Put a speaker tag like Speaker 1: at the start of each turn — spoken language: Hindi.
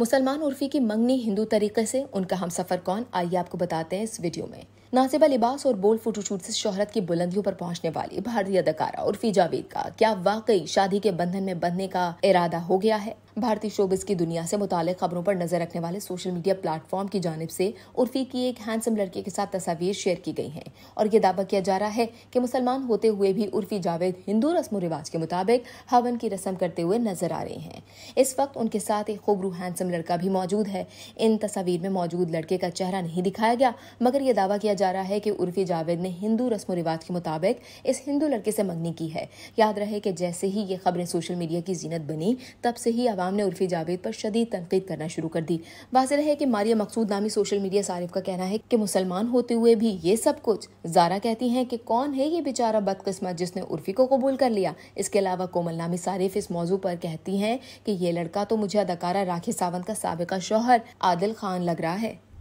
Speaker 1: मुसलमान उर्फी की मंगनी हिंदू तरीके से उनका हम सफ़र कौन आइए आपको बताते हैं इस वीडियो में नासिबा लिबास और बोल फोटोशूट से शोहरत की बुलंदियों पर पहुंचने वाली भारतीय अदाकारा उर्फी जावेद का क्या वाकई शादी के बंधन में बंधने का इरादा हो गया है भारतीय शोबिस की दुनिया से मुताल खबरों पर नजर रखने वाले सोशल मीडिया प्लेटफॉर्म की जानब से उर्फी की एक हैंडसम लड़के के साथ तस्वीर शेयर की गई है और ये दावा किया जा रहा है कि मुसलमान होते हुए भी उर्फी जावेद हिंदू रस्म रिवाज के मुताबिक हवन की रस्म करते हुए नजर आ रहे हैं इस वक्त उनके साथ एक खूबरू हैंडसम लड़का भी मौजूद है इन तस्वीर में मौजूद लड़के का चेहरा नहीं दिखाया गया मगर यह दावा किया जा जा रहा है कि उर्फी जावेद ने हिंदू रस्म रिवाज के मुताबिक इस हिंदू लड़के से मंगनी की है याद रहे कि जैसे ही ये खबरें सोशल मीडिया की जीनत बनी तब से ही आवाम ने उर्फी जावेद पर शदीद तनकीद करना शुरू कर दी वाजह है कि मारिया मकसूद नामी सोशल मीडिया सारिफ का कहना है कि मुसलमान होते हुए भी ये सब कुछ जारा कहती हैं कि कौन है ये बेचारा बदकस्मत जिसने उर्फी को कबूल कर लिया इसके अलावा कोमल नामी सारिफ इस मौजू पर कहती हैं कि ये लड़का तो मुझे अदाकारा राखी सावंत का सबका शौहर आदिल खान लग रहा है